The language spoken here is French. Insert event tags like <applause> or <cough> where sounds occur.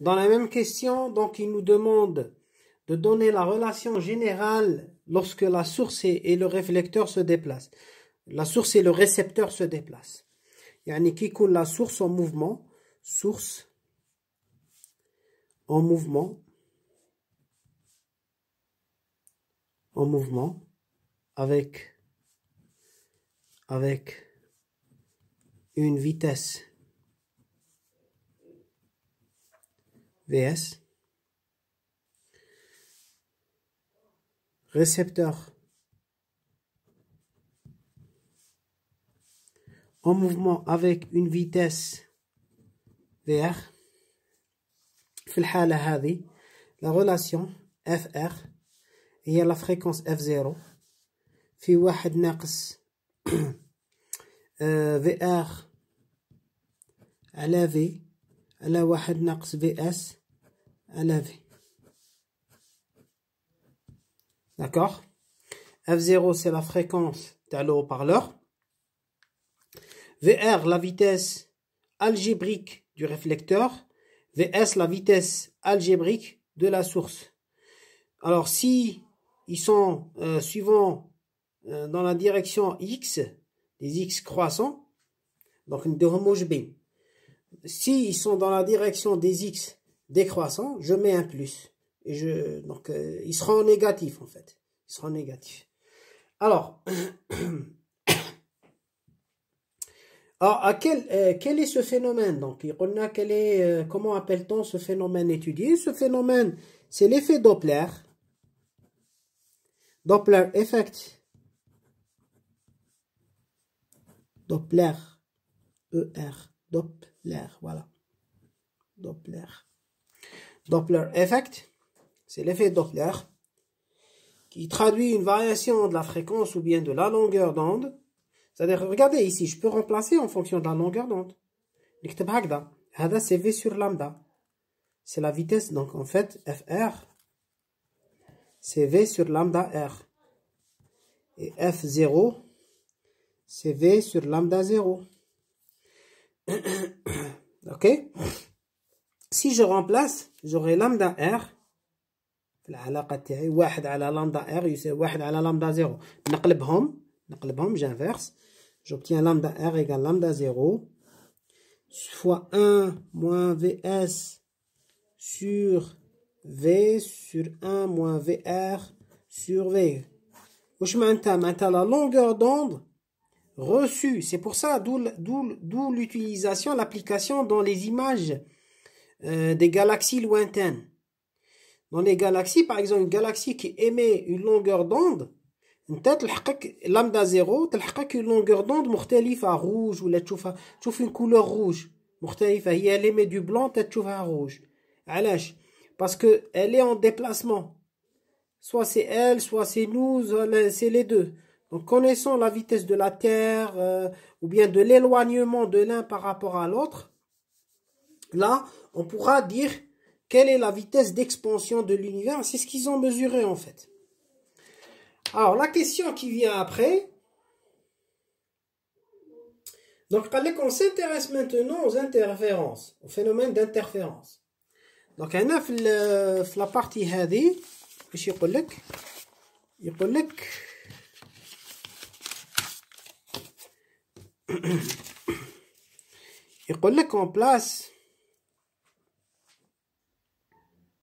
Dans la même question, donc, il nous demande de donner la relation générale lorsque la source et le réflecteur se déplacent. La source et le récepteur se déplacent. a qui coule la source en mouvement, source en mouvement, en mouvement, avec, avec une vitesse vs récepteur en mouvement avec une vitesse vr la relation fr <clears throat> euh, à la fréquence f0 Fi vr la v على واحد ناقص D'accord F0, c'est la fréquence de parleur VR, la vitesse algébrique du réflecteur. VS, la vitesse algébrique de la source. Alors, si ils sont euh, suivants euh, dans la direction X, des X croissants, donc une de B s'ils sont dans la direction des x décroissants, je mets un plus. Et je, donc, euh, il sera en en fait. ils seront négatifs. <coughs> Alors, à euh, quel, est ce phénomène Donc, euh, comment appelle-t-on ce phénomène étudié Ce phénomène, c'est l'effet Doppler. Doppler effect. Doppler, ER. Doppler, voilà. Doppler. Doppler effect, c'est l'effet Doppler qui traduit une variation de la fréquence ou bien de la longueur d'onde. C'est-à-dire, regardez ici, je peux remplacer en fonction de la longueur d'onde. c'est V sur lambda. C'est la vitesse, donc en fait, FR, c'est V sur lambda R. Et F0, c'est V sur lambda 0. <coughs> ok Si je remplace, j'aurai lambda R. la lambda R 1 à la lambda 0. نقلبهم les j'inverse. J'obtiens lambda R égale lambda 0 fois 1 moins VS sur V sur 1 moins VR sur V. je معناتها معناتها la longueur d'onde reçu. C'est pour ça, d'où l'utilisation, l'application dans les images euh, des galaxies lointaines. Dans les galaxies, par exemple, une galaxie qui émet une longueur d'onde, lambda 0, une longueur d'onde مختلفة rouge ou tu chauffe une couleur rouge مختلفة elle émet du blanc un rouge علاش parce que elle est en déplacement soit c'est elle soit c'est nous c'est les deux en connaissant la vitesse de la Terre euh, ou bien de l'éloignement de l'un par rapport à l'autre, là, on pourra dire quelle est la vitesse d'expansion de l'univers. C'est ce qu'ils ont mesuré en fait. Alors, la question qui vient après, donc, on s'intéresse maintenant aux interférences, au phénomène d'interférence. Donc, un a la partie je يقول لك اون بلاس